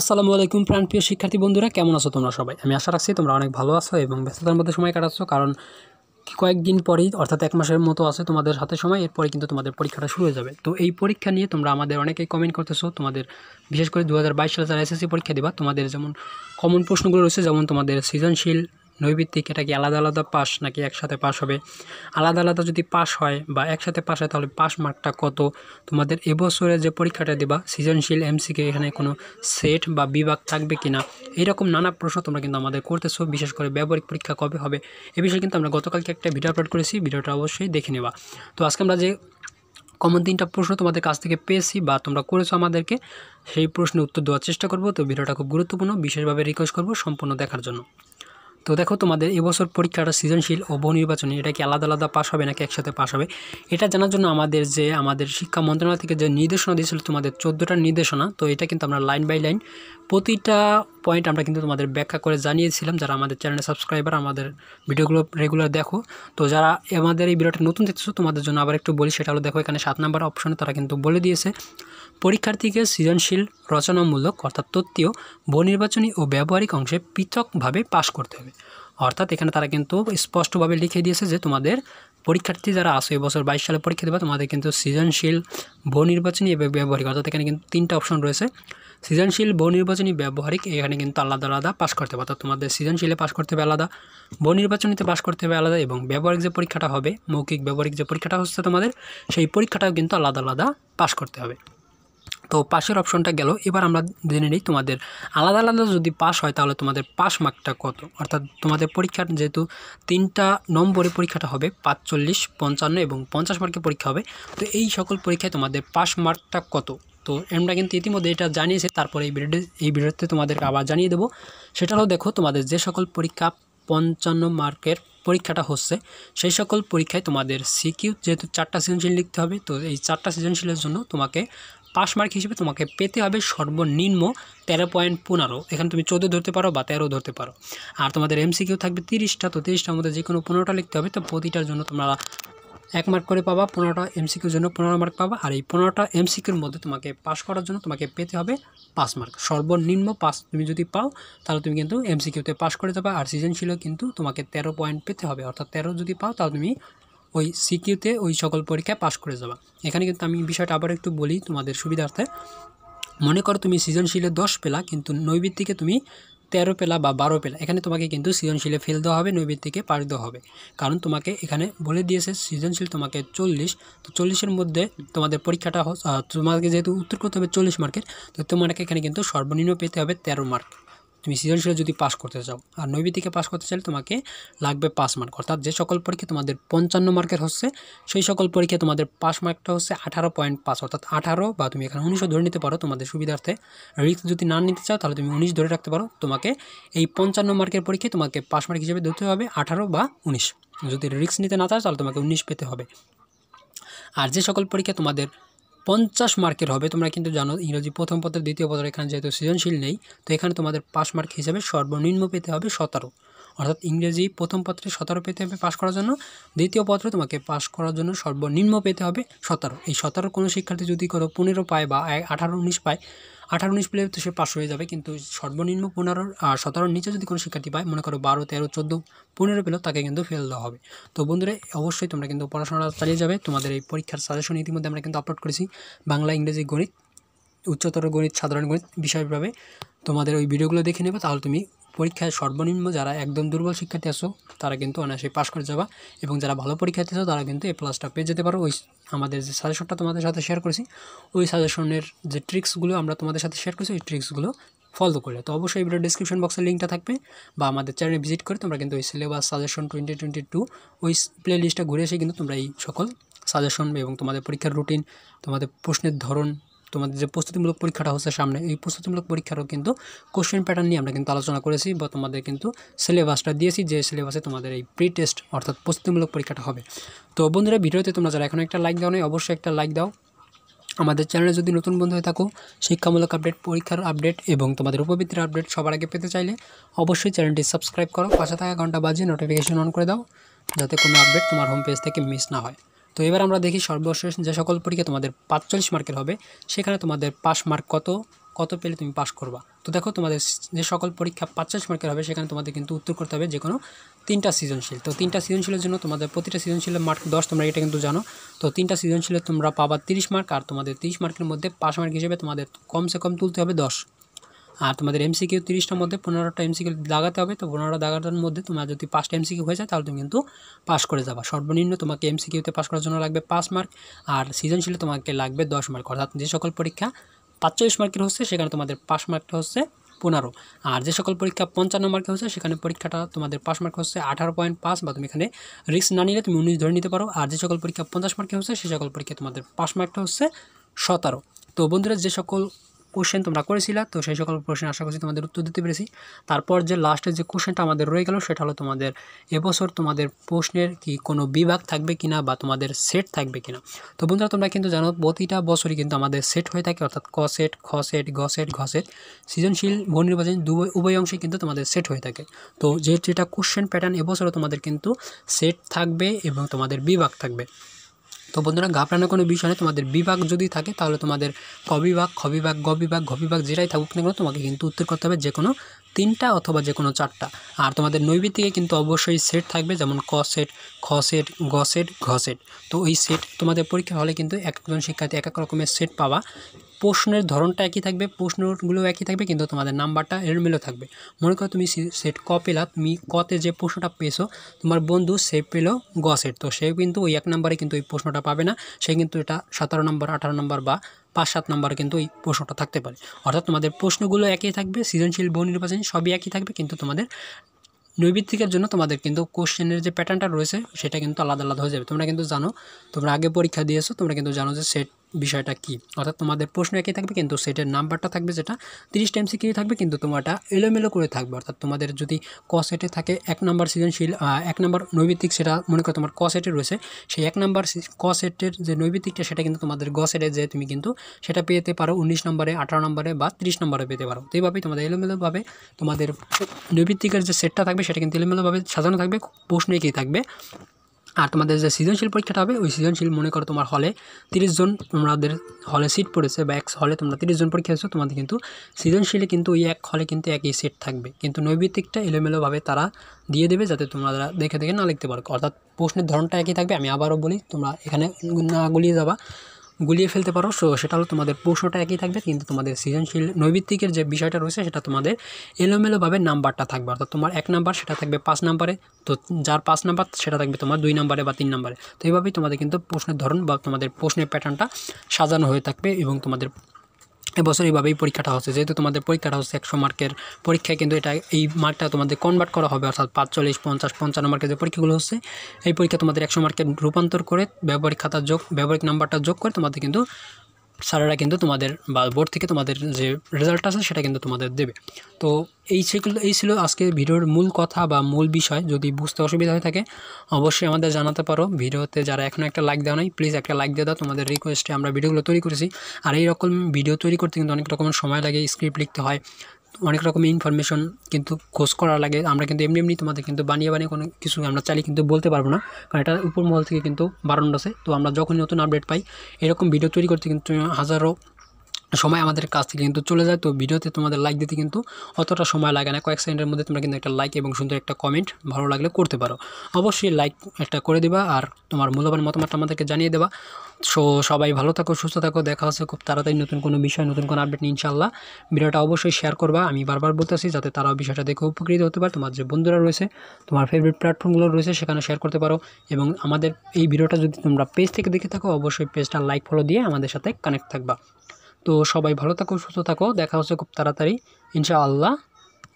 আসসালামু আলাইকুম প্রাণপ্রিয় শিক্ষার্থী বন্ধুরা কেমন আছো তোমরা সবাই আমি আশা রাখছি তোমরা অনেক ভালো আছো এবং ব্যস্ততার মধ্যে সময় কাটাচ্ছ কারণ কয়েকদিন পরেই অর্থাৎ এক মাসের মতো আছে তোমাদের হাতে সময় এরপরে কিন্তু তোমাদের পরীক্ষাটা শুরু হয়ে যাবে তো এই পরীক্ষা নিয়ে তোমরা আমাদের অনেকেই কমেন্ট করতেছো তোমাদের বিশেষ করে দু সালে যারা এসএসসি পরীক্ষা দেবা তোমাদের যেমন কমন প্রশ্নগুলো রয়েছে যেমন তোমাদের সৃজনশীল নৈবৃত্তিক এটা কি আলাদা আলাদা পাস নাকি একসাথে পাস হবে আলাদা আলাদা যদি পাস হয় বা একসাথে পাস হয় তাহলে পাস মার্কটা কত তোমাদের এবছরে যে পরীক্ষাটা দেবা সৃজনশীল এমসিকে এখানে কোনো সেট বা বিভাগ থাকবে কি না এইরকম নানা প্রশ্ন তোমরা কিন্তু আমাদের করতেছো বিশেষ করে ব্যবহারিক পরীক্ষা কবে হবে এ বিষয়ে কিন্তু আমরা গতকালকে একটা ভিডিও আপলোড করেছি ভিডিওটা অবশ্যই দেখে নেবা তো আজকে আমরা যে কমন তিনটা প্রশ্ন তোমাদের কাছ থেকে পেয়েছি বা তোমরা করেছো আমাদেরকে সেই প্রশ্নের উত্তর দেওয়ার চেষ্টা করবো তো ভিডিওটা খুব গুরুত্বপূর্ণ বিশেষভাবে রিকোয়েস্ট করবো সম্পূর্ণ দেখার জন্য তো দেখো তোমাদের এবছর পরীক্ষাটা সৃজনশীল ও বহুনির্বাচনী এটা কি আলাদা আলাদা পাশ হবে নাকি একসাথে পাশ হবে এটা জানার জন্য আমাদের যে আমাদের শিক্ষা মন্ত্রণালয় থেকে যে নির্দেশনা দিয়েছিল তোমাদের চোদ্দোটা নির্দেশনা তো এটা কিন্তু আমরা লাইন বাই লাইন প্রতিটা পয়েন্ট আমরা কিন্তু তোমাদের ব্যাখ্যা করে জানিয়েছিলাম যারা আমাদের চ্যানেলে সাবস্ক্রাইবার আমাদের ভিডিওগুলো রেগুলার দেখো তো যারা আমাদের এই ভিডিওটা নতুন দেখতেছো তোমাদের জন্য আবার একটু বলি সেটা হলো দেখো এখানে সাত নাম্বার অপশনে তারা কিন্তু বলে দিয়েছে পরীক্ষার্থীকে সৃজনশীল রচনামূলক অর্থাৎ তত্ত্বীয় বনির্বাচনী ও ব্যবহারিক অংশে পৃথকভাবে পাশ করতে হবে অর্থাৎ এখানে তারা কিন্তু স্পষ্টভাবে লিখে দিয়েছে যে তোমাদের পরীক্ষার্থী যারা আসো এবছর বাইশ সালে পরীক্ষা দেবে তোমাদের কিন্তু সৃজনশীল বনির্বাচনী এবং ব্যবহারিক অর্থাৎ এখানে কিন্তু তিনটা অপশন রয়েছে সৃজনশীল বনির্বাচনী ব্যবহারিক এখানে কিন্তু আলাদা আলাদা পাশ করতে হবে অর্থাৎ তোমাদের সৃজনশীলে পাশ করতে হবে আলাদা বনির্বাচনীতে পাশ করতে হবে আলাদা এবং ব্যবহারিক যে পরীক্ষাটা হবে মৌখিক ব্যবহারিক যে পরীক্ষাটা হচ্ছে তোমাদের সেই পরীক্ষাটাও কিন্তু আলাদা আলাদা পাশ করতে হবে তো পাশের অপশনটা গেল এবার আমরা জেনে নিই তোমাদের আলাদা আলাদা যদি পাস হয় তাহলে তোমাদের পাস মার্কটা কত অর্থাৎ তোমাদের পরীক্ষার যেহেতু তিনটা নম্বরে পরীক্ষাটা হবে পাঁচচল্লিশ পঞ্চান্ন এবং পঞ্চাশ মার্কের পরীক্ষা হবে তো এই সকল পরীক্ষায় তোমাদের পাস মার্কটা কত তো আমরা কিন্তু ইতিমধ্যে এটা জানিয়েছে তারপরে এই ভিডিওটি এই ভিডিওতে তোমাদেরকে আবার জানিয়ে দেবো সেটা হলো দেখো তোমাদের যে সকল পরীক্ষা পঞ্চান্ন মার্কের পরীক্ষাটা হচ্ছে সেই সকল পরীক্ষায় তোমাদের সিকিউ যেহেতু চারটা সৃজনশীল লিখতে হবে তো এই চারটা সৃজনশীলের জন্য তোমাকে পাস মার্ক হিসেবে তোমাকে পেতে হবে সর্বনিম্ন তেরো পয়েন্ট পনেরো এখানে তুমি চোদ্দো ধরতে পারো বা তেরো ধরতে পারো আর তোমাদের এমসিকিউ থাকবে তিরিশটা তো তিরিশটার মধ্যে যে কোনো পনেরোটা লিখতে হবে তো প্রতিটার জন্য তোমরা এক মার্ক করে পাবা পনেরোটা কিউর জন্য পনেরো মার্ক পাবা আর এই পনেরোটা কিউর মধ্যে তোমাকে পাস করার জন্য তোমাকে পেতে হবে পাঁচ মার্ক সর্বনিম্ন পাস তুমি যদি পাও তাহলে তুমি কিন্তু এমসিকিউতে পাস করে যাবে আর ছিল কিন্তু তোমাকে তেরো পয়েন্ট পেতে হবে অর্থাৎ তেরো যদি পাও তাহলে তুমি ওই সিকিউতে ওই সকল পরীক্ষায় পাশ করে যাবা এখানে কিন্তু আমি বিষয়টা আবার একটু বলি তোমাদের সুবিধার্থে মনে করো তুমি সৃজনশীলে দশ পেলা কিন্তু নৈবৃত্তিকে তুমি তেরো পেলা বা বারো পেলা এখানে তোমাকে কিন্তু সৃজনশীলে ফেল দেওয়া হবে নৈবৃত্তিকে পাশ দেওয়া হবে কারণ তোমাকে এখানে বলে দিয়েছে সৃজনশীল তোমাকে চল্লিশ তো চল্লিশের মধ্যে তোমাদের পরীক্ষাটা তোমাকে যেহেতু উত্তর করতে হবে চল্লিশ মার্কের তো তোমাকে এখানে কিন্তু সর্বনিম্ন পেতে হবে তেরো মার্ক তুমি সৃজনশীল যদি পাশ করতে চাও আর নৈবিতিকে পাশ করতে চাইলে তোমাকে লাগবে পাঁচ মার্ক অর্থাৎ যে সকল পরীক্ষা তোমাদের পঞ্চান্ন মার্কের হচ্ছে সেই সকল পরীক্ষায় তোমাদের পাস মার্কটা হচ্ছে আঠারো পয়েন্ট পাঁচ অর্থাৎ আঠারো বা তুমি এখানে উনিশও ধরে নিতে পারো তোমাদের সুবিধার্থে রিস্ক যদি না নিতে চাও তাহলে তুমি উনিশ ধরে রাখতে পারো তোমাকে এই পঞ্চান্ন মার্কের পরীক্ষায় তোমাকে পাস মার্ক হিসেবে ধরতে হবে আঠারো বা উনিশ যদি রিস্ক নিতে না চাও তাহলে তোমাকে উনিশ পেতে হবে আর যে সকল পরীক্ষা তোমাদের পঞ্চাশ মার্কের হবে তোমরা কিন্তু জানো ইংরেজি প্রথম পত্র দ্বিতীয় পত্র এখানে যেহেতু সৃজনশীল নেই তো এখানে তোমাদের পাস মার্ক হিসাবে সর্বনিম্ন পেতে হবে সতেরো অর্থাৎ ইংরেজি প্রথম পত্রে সতেরো পেতে হবে পাশ করার জন্য দ্বিতীয় পত্রে তোমাকে পাশ করার জন্য সর্বনিম্ন পেতে হবে সতেরো এই সতেরো কোনো শিক্ষার্থী যদি করো পনেরো পায় বা আঠারো উনিশ পায় আঠারো উনিশ পেলে তো সে পাশ হয়ে যাবে কিন্তু সর্বনিম্ন পনেরো আর সতেরোর নিচে যদি কোনো শিক্ষার্থী পায় মনে করো বারো তেরো চোদ্দো পনেরো পেলেও তাকে কিন্তু ফেল দেওয়া হবে তো বন্ধুরা অবশ্যই তোমরা কিন্তু পড়াশোনা চালিয়ে যাবে তোমাদের এই পরীক্ষার সাজেশন ইতিমধ্যে আমরা কিন্তু আপলোড করেছি বাংলা ইংরেজি গণিত উচ্চতর গণিত সাধারণ গণিত বিষয়ভাবে তোমাদের ওই ভিডিওগুলো দেখে নেবে তাহলে তুমি পরীক্ষায় সর্বনিম্ন যারা একদম দুর্বল শিক্ষার্থী আছো তারা কিন্তু অনায়াসে পাশ করে যাবা এবং যারা ভালো পরীক্ষার্থী আছো তারা কিন্তু এ প্লাসটা পেয়ে যেতে পারো ওই আমাদের যে সাজেশনটা তোমাদের সাথে শেয়ার করেছি ওই সাজেশনের যে ট্রিক্সগুলো আমরা তোমাদের সাথে শেয়ার করেছি ওই ট্রিক্সগুলো ফলো করলে তো অবশ্যই ভিডিও ডিসক্রিপশন বক্সের লিঙ্কটা থাকবে বা আমাদের চ্যানেলে ভিজিট করে তোমরা কিন্তু ওই syllabus suggestion twenty twenty two ওই প্লে লিস্টটা ঘুরে এসে কিন্তু তোমরা এই সকল সাজেশন এবং তোমাদের পরীক্ষার রুটিন তোমাদের প্রশ্নের ধরন তোমাদের যে প্রস্তুতিমূলক পরীক্ষাটা হচ্ছে সামনে এই প্রস্তুতিমূলক পরীক্ষারও কিন্তু কোশ্চেন প্যাটার্ন নিয়ে আমরা কিন্তু আলোচনা করেছি বা তোমাদের কিন্তু সিলেবাসটা দিয়েছি যে সিলেবাসে তোমাদের এই প্রি টেস্ট অর্থাৎ প্রস্তুতিমূলক পরীক্ষাটা হবে তো বন্ধুরা ভিডিওতে তোমরা যারা এখন একটা লাইক দাও নেই অবশ্যই একটা লাইক দাও আমাদের চ্যানেলে যদি নতুন বন্ধু হয়ে থাকো শিক্ষামূলক আপডেট পরীক্ষার আপডেট এবং তোমাদের উপবৃত্তির আপডেট সবার আগে পেতে চাইলে অবশ্যই চ্যানেলটি সাবস্ক্রাইব করো পাশে থাকা ঘন্টা বাজিয়ে নোটিফিকেশন অন করে দাও যাতে কোনো আপডেট তোমার হোম পেজ থেকে মিস না হয় তো এবার আমরা দেখি সর্বশেষ যে সকল পরীক্ষা তোমাদের পাঁচচল্লিশ মার্কের হবে সেখানে তোমাদের পাস মার্ক কত কত পেলে তুমি পাস করবা তো দেখো তোমাদের যে সকল পরীক্ষা পাঁচচল্লিশ মার্কের হবে সেখানে তোমাদের কিন্তু উত্তর করতে হবে যে কোনো তিনটা সৃজনশীল তো তিনটা সৃজনশীলের জন্য তোমাদের প্রতিটা সিজনশীলের মার্ক দশ তোমরা এটা কিন্তু জানো তো তিনটা সৃজনশীলে তোমরা পাবা তিরিশ মার্ক আর তোমাদের তিরিশ মার্কের মধ্যে পাস মার্ক হিসেবে তোমাদের কমসে কম তুলতে হবে দশ আর তোমাদের কিউ তিরিশটার মধ্যে পনেরোটা কিউ লাগাতে হবে তো পনেরোটা লাগানোর মধ্যে তোমার যদি পাঁচটা এমসিকিউ হয়ে যায় তাহলে তুমি কিন্তু পাস করে যাবা সর্বনিম্ন তোমাকে কিউতে পাস করার জন্য লাগবে পাঁচ মার্ক আর সৃজনশীলে তোমাকে লাগবে দশ মার্ক অর্থাৎ যে সকল পরীক্ষা পাঁচচল্লিশ মার্কের হচ্ছে সেখানে তোমাদের পাস মার্কটা হচ্ছে পনেরো আর যে সকল পরীক্ষা পঞ্চান্ন মার্কে হচ্ছে সেখানে পরীক্ষাটা তোমাদের পাস মার্ক হচ্ছে আঠারো পয়েন্ট পাঁচ বা তুমি এখানে রিস্ক না নিলে তুমি উনিশ ধরে নিতে পারো আর যে সকল পরীক্ষা পঞ্চাশ মার্কে হচ্ছে সে সকল পরীক্ষা তোমাদের পাস মার্কটা হচ্ছে সতেরো তো বন্ধুরা যে সকল কোশ্চেন তোমরা করেছিলা তো সেই সকল প্রশ্নের আশা করছি তোমাদের উত্তর দিতে পেরেছি তারপর যে লাস্টের যে কোশ্চেনটা আমাদের রয়ে গেল সেটা হলো তোমাদের এবছর তোমাদের প্রশ্নের কি কোনো বিভাগ থাকবে কিনা বা তোমাদের সেট থাকবে কিনা তো বন্ধুরা তোমরা কিন্তু জানো প্রতিটা বছরই কিন্তু আমাদের সেট হয়ে থাকে অর্থাৎ ক সেট খ সেট গ সেট ঘ সেট সৃজনশীল ভূ নির্বাচন উভয় অংশে কিন্তু তোমাদের সেট হয়ে থাকে তো যে যেটা কোশ্চেন প্যাটার্ন এবছরও তোমাদের কিন্তু সেট থাকবে এবং তোমাদের বিভাগ থাকবে তো বন্ধুরা ঘাবড়ানোর কোনো বিষয় নেই তোমাদের বিভাগ যদি থাকে তাহলে তোমাদের ক বিভাগ খ বিভাগ গ বিভাগ ঘ বিভাগ যেটাই থাকুক না কেন তোমাকে কিন্তু উত্তর করতে হবে যে কোনো তিনটা অথবা যে কোনো চারটা আর তোমাদের নৈবিত্তিকে কিন্তু অবশ্যই সেট থাকবে যেমন ক সেট খ সেট গ সেট ঘ সেট তো ওই সেট তোমাদের পরীক্ষা হলে কিন্তু একজন শিক্ষার্থী এক এক রকমের সেট পাওয়া প্রশ্নের ধরনটা একই থাকবে প্রশ্নগুলো একই থাকবে কিন্তু তোমাদের নাম্বারটা এলমেলো থাকবে মনে করো তুমি সেট ক পেলা তুমি কতে যে প্রশ্নটা পেয়েছো তোমার বন্ধু সে পেলো গ সেট তো সে কিন্তু ওই এক নম্বরে কিন্তু ওই প্রশ্নটা পাবে না সে কিন্তু এটা সতেরো নম্বর আঠারো নম্বর বা পাঁচ সাত নম্বরে কিন্তু এই প্রশ্নটা থাকতে পারে অর্থাৎ তোমাদের প্রশ্নগুলো একই থাকবে সৃজনশীল বহু নির্বাচনী সবই একই থাকবে কিন্তু তোমাদের নৈবৃত্তিকের জন্য তোমাদের কিন্তু কোশ্চেনের যে প্যাটার্নটা রয়েছে সেটা কিন্তু আলাদা আলাদা হয়ে যাবে তোমরা কিন্তু জানো তোমরা আগে পরীক্ষা দিয়েছো তোমরা কিন্তু জানো যে সেট বিষয়টা কি অর্থাৎ তোমাদের প্রশ্ন একই থাকবে কিন্তু সেটের নাম্বারটা থাকবে যেটা তিরিশ টাইম সিকিউ থাকবে কিন্তু তোমারটা এলোমেলো করে থাকবে অর্থাৎ তোমাদের যদি ক সেটে থাকে এক নম্বর সৃজনশীল এক নম্বর নৈবিত্তিক সেটা মনে করো তোমার ক সেটে রয়েছে সেই এক নম্বর ক সেটের যে নৈবিত্তিকটা সেটা কিন্তু তোমাদের গ সেটে যে তুমি কিন্তু সেটা পেতে পারো উনিশ নম্বরে আঠারো নম্বরে বা তিরিশ নম্বরে পেতে পারো তো এইভাবেই তোমাদের এলোমেলোভাবে তোমাদের নৈবিত্তিকের যে সেটটা থাকবে সেটা কিন্তু এলোমেলোভাবে সাজানো থাকবে প্রশ্ন একই থাকবে আর তোমাদের যে সৃজনশীল পরীক্ষাটা হবে ওই সৃজনশীল মনে করো তোমার হলে তিরিশ জন তোমাদের হলে সিট পড়েছে বা এক হলে তোমরা তিরিশ জন পরীক্ষা এসেছো তোমাদের কিন্তু সৃজনশীলে কিন্তু ওই এক হলে কিন্তু একই সিট থাকবে কিন্তু নৈবিত্তিকটা এলোমেলোভাবে তারা দিয়ে দেবে যাতে তোমরা দেখে দেখে না লিখতে পারো অর্থাৎ প্রশ্নের ধরনটা একই থাকবে আমি আবারও বলি তোমরা এখানে না গুলিয়ে যাবা গুলিয়ে ফেলতে পারো সো সেটা হলো তোমাদের প্রশ্নটা একই থাকবে কিন্তু তোমাদের সৃজনশীল নৈবিত্তিকের যে বিষয়টা রয়েছে সেটা তোমাদের এলোমেলোভাবে নাম্বারটা থাকবে অর্থাৎ তোমার এক নাম্বার সেটা থাকবে পাঁচ নাম্বারে তো যার পাঁচ নাম্বার সেটা থাকবে তোমার দুই নাম্বারে বা তিন নাম্বারে তো এইভাবেই তোমাদের কিন্তু প্রশ্নের ধরন বা তোমাদের প্রশ্নের প্যাটার্নটা সাজানো হয়ে থাকবে এবং তোমাদের এবছর এইভাবেই পরীক্ষাটা হচ্ছে যেহেতু তোমাদের পরীক্ষাটা হচ্ছে একশো মার্কের পরীক্ষায় কিন্তু এটা এই মার্কটা তোমাদের কনভার্ট করা হবে অর্থাৎ পাঁচচল্লিশ পঞ্চাশ পঞ্চান্ন মার্কের যে পরীক্ষাগুলো হচ্ছে এই পরীক্ষা তোমাদের একশো মার্কের রূপান্তর করে ব্যবহারিক খাতা যোগ ব্যবহারিক নাম্বারটা যোগ করে তোমাদের কিন্তু স্যারেরা কিন্তু তোমাদের বা বোর্ড থেকে তোমাদের যে রেজাল্ট আছে সেটা কিন্তু তোমাদের দেবে তো এই সেগুলো এই ছিল আজকে ভিডিওর মূল কথা বা মূল বিষয় যদি বুঝতে অসুবিধা হয়ে থাকে অবশ্যই আমাদের জানাতে পারো ভিডিওতে যারা এখনও একটা লাইক দেওয়া নাই প্লিজ একটা লাইক দিয়ে দাও তোমাদের রিকোয়েস্টে আমরা ভিডিওগুলো তৈরি করেছি আর এই রকম ভিডিও তৈরি করতে কিন্তু অনেক রকম সময় লাগে স্ক্রিপ্ট লিখতে হয় অনেক রকম ইনফরমেশন কিন্তু খোঁজ করা লাগে আমরা কিন্তু এমনি এমনি তোমাদের কিন্তু বানিয়ে বানিয়ে কোনো কিছু আমরা চালিয়ে কিন্তু বলতে পারবো না কারণ এটা উপর মহল থেকে কিন্তু বারণ্ডসে আছে তো আমরা যখন নতুন আপডেট পাই এরকম ভিডিও তৈরি করতে কিন্তু হাজারো সময় আমাদের কাছ থেকে কিন্তু চলে যায় তো ভিডিওতে তোমাদের লাইক দিতে কিন্তু অতটা সময় লাগে না কয়েক সেকেন্ডের মধ্যে তোমরা কিন্তু একটা লাইক এবং সুন্দর একটা কমেন্ট ভালো লাগলে করতে পারো অবশ্যই লাইক একটা করে দেবা আর তোমার মূল্যবান মতামতটা আমাদেরকে জানিয়ে দেবা সো সবাই ভালো থাকো সুস্থ থাকো দেখা হচ্ছে খুব তাড়াতাড়ি নতুন কোনো বিষয় নতুন কোনো আপডেট নিয়ে ইনশাল্লাহ ভিডিওটা অবশ্যই শেয়ার করবা আমি বারবার বলতেছি যাতে তারাও বিষয়টা দেখে উপকৃত হতে পারে তোমার যে বন্ধুরা রয়েছে তোমার ফেভারিট প্ল্যাটফর্মগুলো রয়েছে সেখানে শেয়ার করতে পারো এবং আমাদের এই ভিডিওটা যদি তোমরা পেজ থেকে দেখে থাকো অবশ্যই পেজটা লাইক ফলো দিয়ে আমাদের সাথে কানেক্ট থাকবা তো সবাই ভালো থাকো সুস্থ থাকো দেখা হচ্ছে খুব তাড়াতাড়ি ইনশাআল্লাহ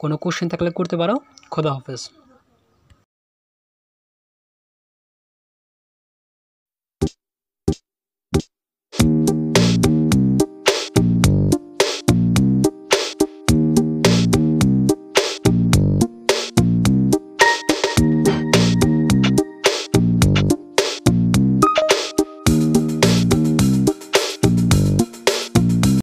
কোনো কোশ্চেন থাকলে করতে পারো খোদা হাফেজ